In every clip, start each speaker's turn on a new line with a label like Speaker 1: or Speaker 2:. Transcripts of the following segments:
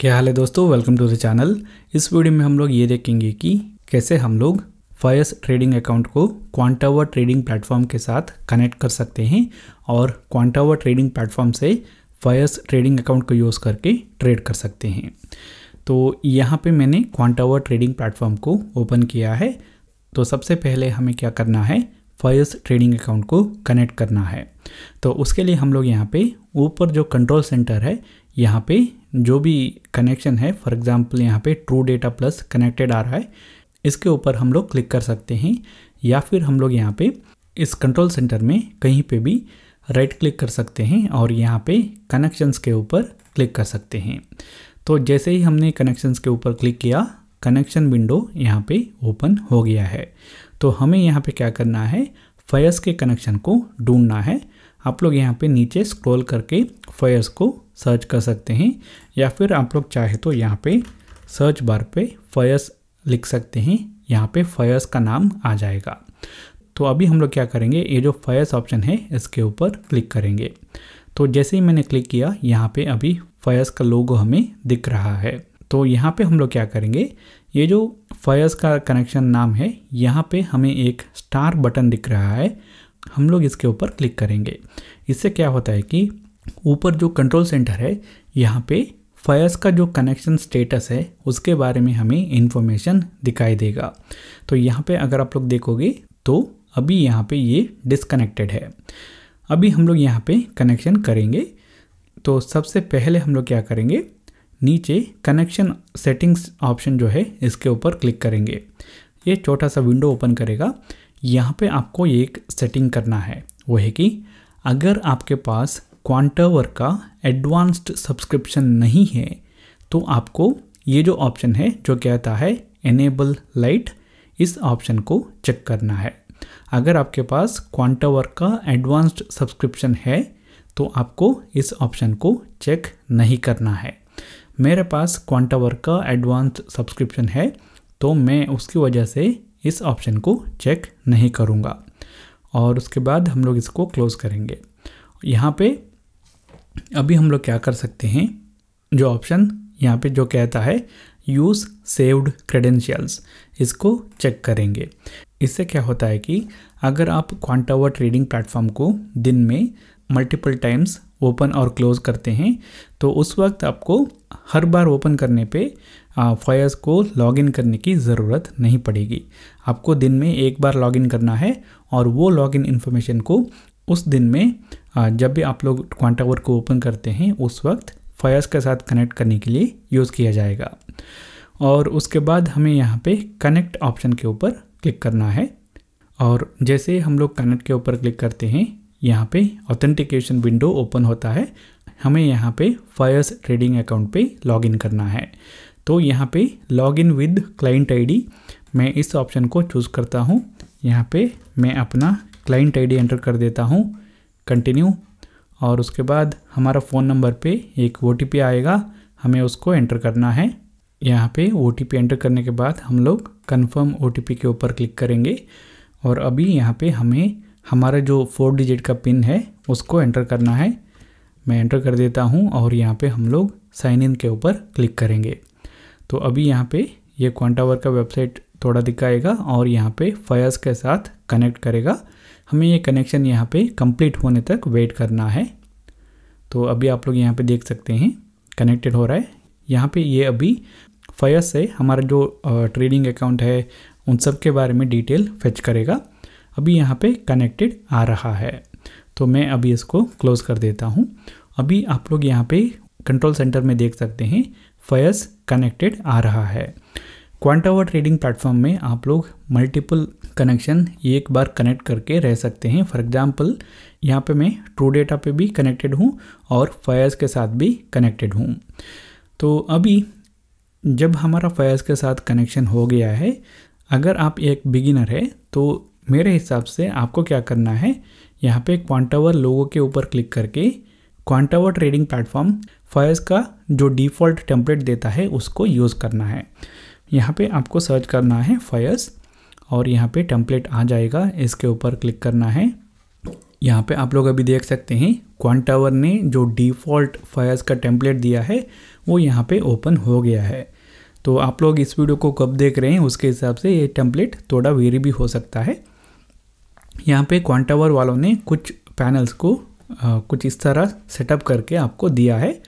Speaker 1: क्या हाल है दोस्तों वेलकम टू द चैनल इस वीडियो में हम लोग ये देखेंगे कि कैसे हम लोग फायस ट्रेडिंग अकाउंट को क्वांटावर ट्रेडिंग प्लेटफॉर्म के साथ कनेक्ट कर सकते हैं और क्वांटावर ट्रेडिंग प्लेटफॉर्म से फायस ट्रेडिंग अकाउंट को यूज़ करके ट्रेड कर सकते हैं तो यहाँ पे मैंने क्वांटावर ट्रेडिंग प्लेटफॉर्म को ओपन किया है तो सबसे पहले हमें क्या करना है फायस ट्रेडिंग अकाउंट को कनेक्ट करना है तो उसके लिए हम लोग यहाँ पे ऊपर जो कंट्रोल सेंटर है यहाँ पे जो भी कनेक्शन है फॉर एग्ज़ाम्पल यहाँ पे ट्रू डेटा प्लस कनेक्टेड आ रहा है इसके ऊपर हम लोग क्लिक कर सकते हैं या फिर हम लोग यहाँ पे इस कंट्रोल सेंटर में कहीं पे भी राइट क्लिक कर सकते हैं और यहाँ पे कनेक्शंस के ऊपर क्लिक कर सकते हैं तो जैसे ही हमने कनेक्शंस के ऊपर क्लिक किया कनेक्शन विंडो यहाँ पे ओपन हो गया है तो हमें यहाँ पे क्या करना है फायर्स के कनेक्शन को ढूंढना है आप लोग यहाँ पे नीचे स्क्रॉल करके फायर्स को सर्च कर सकते हैं या फिर आप लोग चाहे तो यहाँ पे सर्च बार पे फायर्स लिख सकते हैं यहाँ पे फायर्स का नाम आ जाएगा तो अभी हम लोग क्या करेंगे ये जो फायर्स ऑप्शन है इसके ऊपर क्लिक करेंगे तो जैसे ही मैंने क्लिक किया यहाँ पर अभी फायर्स का लोगो हमें दिख रहा है तो यहाँ पे हम लोग क्या करेंगे ये जो फायर्स का कनेक्शन नाम है यहाँ पे हमें एक स्टार बटन दिख रहा है हम लोग इसके ऊपर क्लिक करेंगे इससे क्या होता है कि ऊपर जो कंट्रोल सेंटर है यहाँ पे फायर्स का जो कनेक्शन स्टेटस है उसके बारे में हमें इन्फॉर्मेशन दिखाई देगा तो यहाँ पे अगर आप लोग देखोगे तो अभी यहाँ पे ये डिसकनेक्टेड है अभी हम लोग यहाँ पे कनेक्शन करेंगे तो सबसे पहले हम लोग क्या करेंगे नीचे कनेक्शन सेटिंग्स ऑप्शन जो है इसके ऊपर क्लिक करेंगे ये छोटा सा विंडो ओपन करेगा यहाँ पे आपको एक सेटिंग करना है वो है कि अगर आपके पास क्वांटवर का एडवांस्ड सब्सक्रिप्शन नहीं है तो आपको ये जो ऑप्शन है जो कहता है एनेबल लाइट इस ऑप्शन को चेक करना है अगर आपके पास क्वांटावर का एडवांस्ड सब्सक्रिप्शन है तो आपको इस ऑप्शन को चेक नहीं करना है मेरे पास क्वांटावर का एडवांस्ड सब्सक्रिप्शन है तो मैं उसकी वजह से इस ऑप्शन को चेक नहीं करूँगा और उसके बाद हम लोग इसको क्लोज़ करेंगे यहाँ पे अभी हम लोग क्या कर सकते हैं जो ऑप्शन यहाँ पे जो कहता है यूज़ सेव्ड क्रेडेंशियल्स इसको चेक करेंगे इससे क्या होता है कि अगर आप क्वांटावर ट्रेडिंग प्लेटफॉर्म को दिन में मल्टीपल टाइम्स ओपन और क्लोज करते हैं तो उस वक्त आपको हर बार ओपन करने पे फॉयर्स को लॉगिन करने की ज़रूरत नहीं पड़ेगी आपको दिन में एक बार लॉगिन करना है और वो लॉगिन इन्फॉर्मेशन को उस दिन में जब भी आप लोग क्वांटावर को ओपन करते हैं उस वक्त फॉयर्स के साथ कनेक्ट करने के लिए यूज़ किया जाएगा और उसके बाद हमें यहाँ पे कनेक्ट ऑप्शन के ऊपर क्लिक करना है और जैसे हम लोग कनेक्ट के ऊपर क्लिक करते हैं यहाँ पे ऑथेंटिकेशन विंडो ओपन होता है हमें यहाँ पे फायर्स ट्रेडिंग अकाउंट पे लॉगिन करना है तो यहाँ पे लॉगिन विद क्लाइंट आईडी मैं इस ऑप्शन को चूज़ करता हूँ यहाँ पे मैं अपना क्लाइंट आईडी एंटर कर देता हूँ कंटिन्यू और उसके बाद हमारा फ़ोन नंबर पे एक ओ आएगा हमें उसको एंटर करना है यहाँ पे ओ एंटर करने के बाद हम लोग कन्फर्म ओ के ऊपर क्लिक करेंगे और अभी यहाँ पे हमें हमारा जो फोर डिजिट का पिन है उसको एंटर करना है मैं एंटर कर देता हूँ और यहाँ पे हम लोग साइन इन के ऊपर क्लिक करेंगे तो अभी यहाँ पे ये क्वांटावर का वेबसाइट थोड़ा दिखाएगा और यहाँ पे फायर्स के साथ कनेक्ट करेगा हमें ये कनेक्शन यहाँ पे कंप्लीट होने तक वेट करना है तो अभी आप लोग यहाँ पे देख सकते हैं कनेक्टेड हो रहा है यहाँ पे ये अभी फयस से हमारा जो ट्रेडिंग अकाउंट है उन सब के बारे में डिटेल फेच करेगा अभी यहाँ पे कनेक्टेड आ रहा है तो मैं अभी इसको क्लोज़ कर देता हूँ अभी आप लोग यहाँ पे कंट्रोल सेंटर में देख सकते हैं फयस कनेक्टेड आ रहा है क्वांटावर ट्रेडिंग प्लेटफॉर्म में आप लोग मल्टीपल कनेक्शन एक बार कनेक्ट करके रह सकते हैं फॉर एग्जांपल यहाँ पे मैं ट्रू डेटा पे भी कनेक्टेड हूँ और फायर्स के साथ भी कनेक्टेड हूँ तो अभी जब हमारा फैज़ के साथ कनेक्शन हो गया है अगर आप एक बिगिनर है तो मेरे हिसाब से आपको क्या करना है यहाँ पे क्वांटावर लोगों के ऊपर क्लिक करके क्वांटावर ट्रेडिंग प्लेटफॉर्म फैज़ का जो डिफ़ॉल्ट टेम्पलेट देता है उसको यूज़ करना है यहाँ पे आपको सर्च करना है फैज़ और यहाँ पे टेम्पलेट आ जाएगा इसके ऊपर क्लिक करना है यहाँ पे आप लोग अभी देख सकते हैं क्वांटावर ने जो डिफ़ॉल्ट फायर्स का टेम्पलेट दिया है वो यहाँ पे ओपन हो गया है तो आप लोग इस वीडियो को कब देख रहे हैं उसके हिसाब से ये टेम्पलेट थोड़ा वेरी भी हो सकता है यहाँ पे क्वांटावर वालों ने कुछ पैनल्स को आ, कुछ इस तरह सेटअप करके आपको दिया है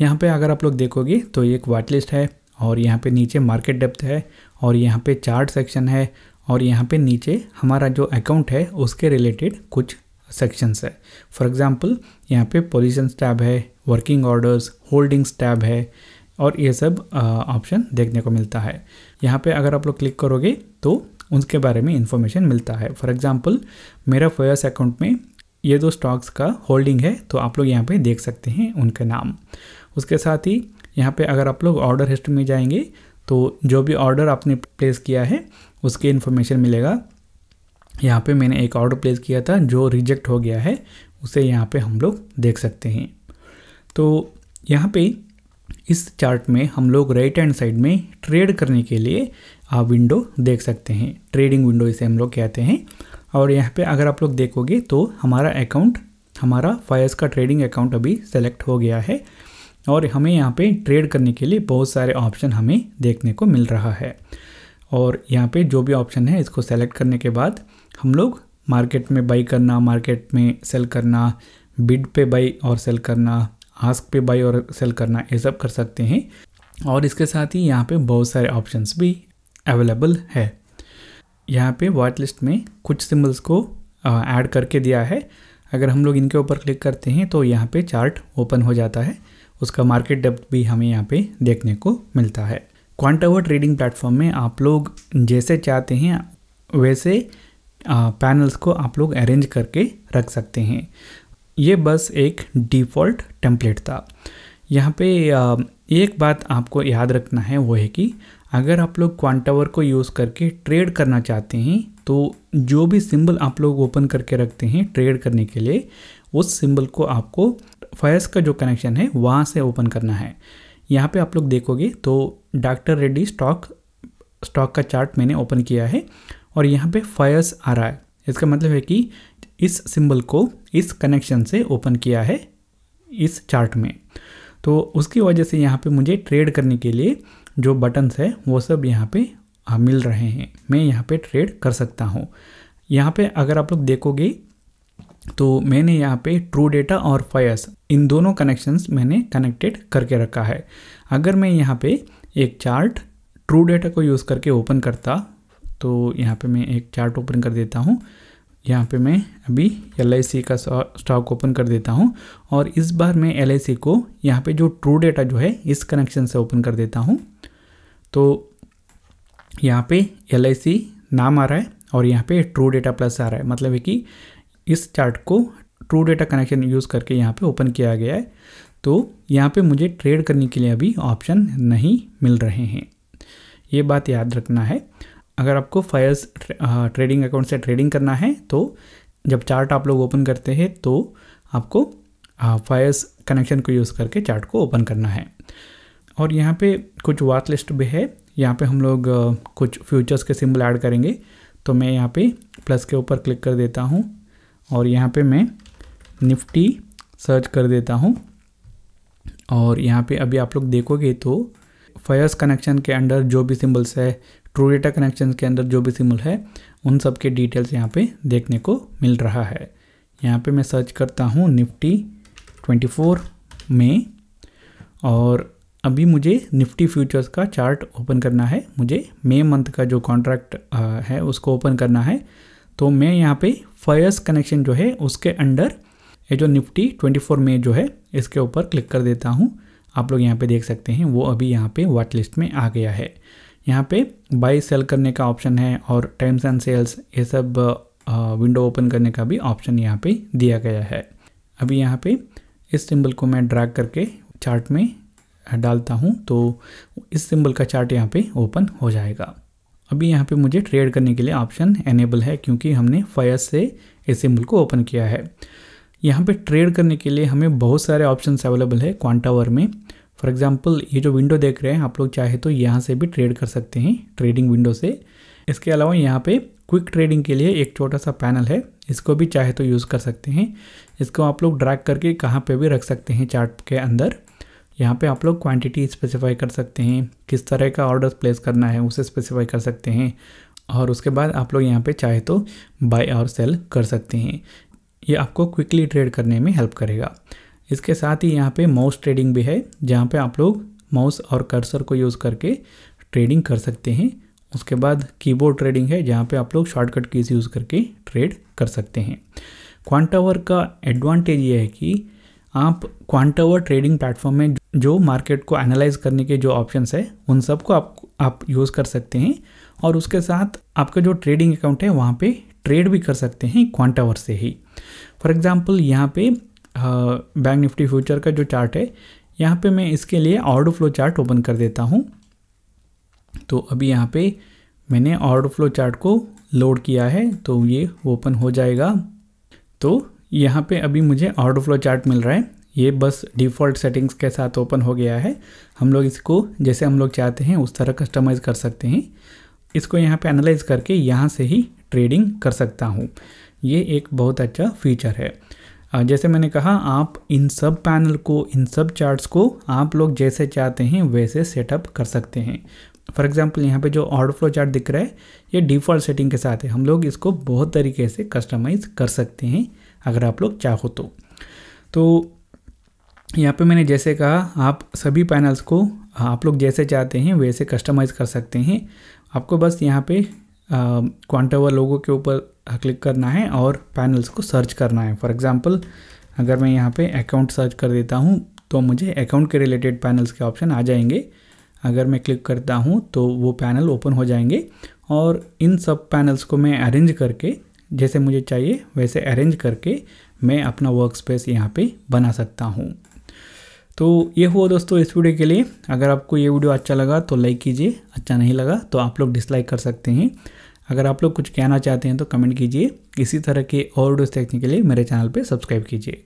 Speaker 1: यहाँ पर अगर आप लोग देखोगे तो एक वाट लिस्ट है और यहाँ पर नीचे मार्केट डेप्थ है और यहाँ पर चार्ट सेक्शन है और यहाँ पे नीचे हमारा जो अकाउंट है उसके रिलेटेड कुछ सेक्शंस है फॉर एग्जांपल यहाँ पे पोजिशन टैब है वर्किंग ऑर्डर्स होल्डिंग्स टैब है और ये सब ऑप्शन देखने को मिलता है यहाँ पे अगर आप लोग क्लिक करोगे तो उनके बारे में इंफॉर्मेशन मिलता है फॉर एग्जाम्पल मेरा फोयस अकाउंट में ये दो स्टॉक्स का होल्डिंग है तो आप लोग यहाँ पे देख सकते हैं उनके नाम उसके साथ ही यहाँ पे अगर आप लोग ऑर्डर हिस्ट्री में जाएंगे तो जो भी ऑर्डर आपने प्लेस किया है उसकी इन्फॉर्मेशन मिलेगा यहाँ पे मैंने एक ऑर्डर प्लेस किया था जो रिजेक्ट हो गया है उसे यहाँ पे हम लोग देख सकते हैं तो यहाँ पे इस चार्ट में हम लोग राइट हैंड साइड में ट्रेड करने के लिए आप विंडो देख सकते हैं ट्रेडिंग विंडो इसे हम लोग कहते हैं और यहाँ पे अगर आप लोग देखोगे तो हमारा अकाउंट हमारा फायर्स का ट्रेडिंग अकाउंट अभी सेलेक्ट हो गया है और हमें यहाँ पे ट्रेड करने के लिए बहुत सारे ऑप्शन हमें देखने को मिल रहा है और यहाँ पे जो भी ऑप्शन है इसको सेलेक्ट करने के बाद हम लोग मार्केट में बाई करना मार्केट में सेल करना बिड पे बाई और सेल करना आस्क पे बाई और सेल करना ये सब कर सकते हैं और इसके साथ ही यहाँ पे बहुत सारे ऑप्शंस भी अवेलेबल है यहाँ पे वाइट लिस्ट में कुछ सिम्बल्स को ऐड करके दिया है अगर हम लोग इनके ऊपर क्लिक करते हैं तो यहाँ पे चार्ट ओपन हो जाता है उसका मार्केट डेप्थ भी हमें यहाँ पे देखने को मिलता है क्वांटावर ट्रेडिंग प्लेटफॉर्म में आप लोग जैसे चाहते हैं वैसे पैनल्स को आप लोग अरेंज करके रख सकते हैं ये बस एक डिफ़ॉल्ट टेम्पलेट था यहाँ पे एक बात आपको याद रखना है वो है कि अगर आप लोग क्वांटावर को यूज़ करके ट्रेड करना चाहते हैं तो जो भी सिंबल आप लोग ओपन करके रखते हैं ट्रेड करने के लिए उस सिंबल को आपको फायर्स का जो कनेक्शन है वहाँ से ओपन करना है यहाँ पे आप लोग देखोगे तो डॉक्टर रेड्डी स्टॉक स्टॉक का चार्ट मैंने ओपन किया है और यहाँ पे फायर्स आ रहा है इसका मतलब है कि इस सिंबल को इस कनेक्शन से ओपन किया है इस चार्ट में तो उसकी वजह से यहाँ पे मुझे ट्रेड करने के लिए जो बटन्स है वो सब यहाँ पे मिल रहे हैं मैं यहाँ पे ट्रेड कर सकता हूँ यहाँ पे अगर आप लोग देखोगे तो मैंने यहाँ पे ट्रू डेटा और फायर्स इन दोनों कनेक्शंस मैंने कनेक्टेड करके रखा है अगर मैं यहाँ पे एक चार्ट ट्रू डेटा को यूज़ करके ओपन करता तो यहाँ पे मैं एक चार्ट ओपन कर देता हूँ यहाँ पे मैं अभी एल का स्टॉक ओपन कर देता हूँ और इस बार मैं एल को यहाँ पे जो ट्रू डेटा जो है इस कनेक्शन से ओपन कर देता हूँ तो यहाँ पे एल नाम आ रहा है और यहाँ पे ट्रू डेटा प्लस आ रहा है मतलब है कि इस चार्ट को ट्रू डेटा कनेक्शन यूज़ करके यहाँ पे ओपन किया गया है तो यहाँ पे मुझे ट्रेड करने के लिए अभी ऑप्शन नहीं मिल रहे हैं ये बात याद रखना है अगर आपको फायर्स ट्रेडिंग अकाउंट से ट्रेडिंग करना है तो जब चार्ट आप लोग ओपन करते हैं तो आपको फायर्स uh, कनेक्शन को यूज़ करके चार्ट को ओपन करना है और यहाँ पे कुछ वाच लिस्ट भी है यहाँ पे हम लोग uh, कुछ फ्यूचर्स के सिंबल ऐड करेंगे तो मैं यहाँ पे प्लस के ऊपर क्लिक कर देता हूँ और यहाँ पे मैं निफ्टी सर्च कर देता हूँ और यहाँ पे अभी आप लोग देखोगे तो फायर्स कनेक्शन के अंडर जो भी सिंबल्स है ट्रू डेटा कनेक्शन के अंदर जो भी सिमुल है उन सब के डिटेल्स यहाँ पे देखने को मिल रहा है यहाँ पे मैं सर्च करता हूँ निफ्टी 24 में और अभी मुझे निफ्टी फ्यूचर्स का चार्ट ओपन करना है मुझे मे मंथ का जो कॉन्ट्रैक्ट है उसको ओपन करना है तो मैं यहाँ पे फर्स्ट कनेक्शन जो है उसके अंडर ये जो निफ्टी 24 में जो है इसके ऊपर क्लिक कर देता हूँ आप लोग यहाँ पे देख सकते हैं वो अभी यहाँ पे वाट लिस्ट में आ गया है यहाँ पे बाई सेल करने का ऑप्शन है और टाइम्स एंड सेल्स ये सब विंडो ओपन करने का भी ऑप्शन यहाँ पे दिया गया है अभी यहाँ पे इस सिंबल को मैं ड्रैग करके चार्ट में डालता हूँ तो इस सिंबल का चार्ट यहाँ पे ओपन हो जाएगा अभी यहाँ पे मुझे ट्रेड करने के लिए ऑप्शन एनेबल है क्योंकि हमने फायर से इस सिंबल को ओपन किया है यहाँ पे ट्रेड करने के लिए हमें बहुत सारे ऑप्शन अवेलेबल है क्वांटावर में फॉर एग्जाम्पल ये जो विंडो देख रहे हैं आप लोग चाहे तो यहाँ से भी ट्रेड कर सकते हैं ट्रेडिंग विंडो से इसके अलावा यहाँ पे क्विक ट्रेडिंग के लिए एक छोटा सा पैनल है इसको भी चाहे तो यूज़ कर सकते हैं इसको आप लोग ड्रैग करके कहाँ पे भी रख सकते हैं चार्ट के अंदर यहाँ पे आप लोग क्वांटिटी स्पेसिफाई कर सकते हैं किस तरह का ऑर्डर प्लेस करना है उसे स्पेसिफाई कर सकते हैं और उसके बाद आप लोग यहाँ पर चाहे तो बाई और सेल कर सकते हैं ये आपको क्विकली ट्रेड करने में हेल्प करेगा इसके साथ ही यहाँ पे माउस ट्रेडिंग भी है जहाँ पे आप लोग माउस और कर्सर को यूज़ करके ट्रेडिंग कर सकते हैं उसके बाद कीबोर्ड ट्रेडिंग है जहाँ पे आप लोग शॉर्टकट कीज यूज़ करके ट्रेड कर सकते हैं क्वांटावर का एडवांटेज ये है कि आप क्वांटावर ट्रेडिंग प्लेटफॉर्म में जो मार्केट को एनालाइज करने के जो ऑप्शंस है उन सबको आप आप यूज़ कर सकते हैं और उसके साथ आपका जो ट्रेडिंग अकाउंट है वहाँ पे ट्रेड भी कर सकते हैं क्वांटावर से ही फॉर एग्ज़ाम्पल यहाँ पे बैंक निफ्टी फ्यूचर का जो चार्ट है यहाँ पे मैं इसके लिए ऑर्डर फ्लो चार्ट ओपन कर देता हूँ तो अभी यहाँ पे मैंने ऑर्डर फ्लो चार्ट को लोड किया है तो ये ओपन हो जाएगा तो यहाँ पे अभी मुझे ऑर्डर फ्लो चार्ट मिल रहा है ये बस डिफ़ॉल्ट सेटिंग्स के साथ ओपन हो गया है हम लोग इसको जैसे हम लोग चाहते हैं उस तरह कस्टमाइज़ कर सकते हैं इसको यहाँ पे एनालाइज करके यहाँ से ही ट्रेडिंग कर सकता हूँ ये एक बहुत अच्छा फीचर है जैसे मैंने कहा आप इन सब पैनल को इन सब चार्ट्स को आप लोग जैसे चाहते हैं वैसे सेटअप कर सकते हैं फॉर एग्जाम्पल यहाँ पे जो ऑर्डर फ्लो चार्ट दिख रहा है ये डिफ़ॉल्ट सेटिंग के साथ है हम लोग इसको बहुत तरीके से कस्टमाइज़ कर सकते हैं अगर आप लोग चाहो तो तो यहाँ पे मैंने जैसे कहा आप सभी पैनल्स को आप लोग जैसे चाहते हैं वैसे कस्टमाइज़ कर सकते हैं आपको बस यहाँ पे क्वांटावर लोगों के ऊपर क्लिक करना है और पैनल्स को सर्च करना है फॉर एग्जांपल अगर मैं यहाँ पे अकाउंट सर्च कर देता हूँ तो मुझे अकाउंट के रिलेटेड पैनल्स के ऑप्शन आ जाएंगे अगर मैं क्लिक करता हूँ तो वो पैनल ओपन हो जाएंगे और इन सब पैनल्स को मैं अरेंज करके जैसे मुझे चाहिए वैसे अरेंज करके मैं अपना वर्क स्पेस यहाँ पर बना सकता हूँ तो ये हुआ दोस्तों इस वीडियो के लिए अगर आपको ये वीडियो अच्छा लगा तो लाइक कीजिए अच्छा नहीं लगा तो आप लोग डिसलाइक कर सकते हैं अगर आप लोग कुछ कहना चाहते हैं तो कमेंट कीजिए इसी तरह के और वीडियोस देखने के लिए मेरे चैनल पर सब्सक्राइब कीजिए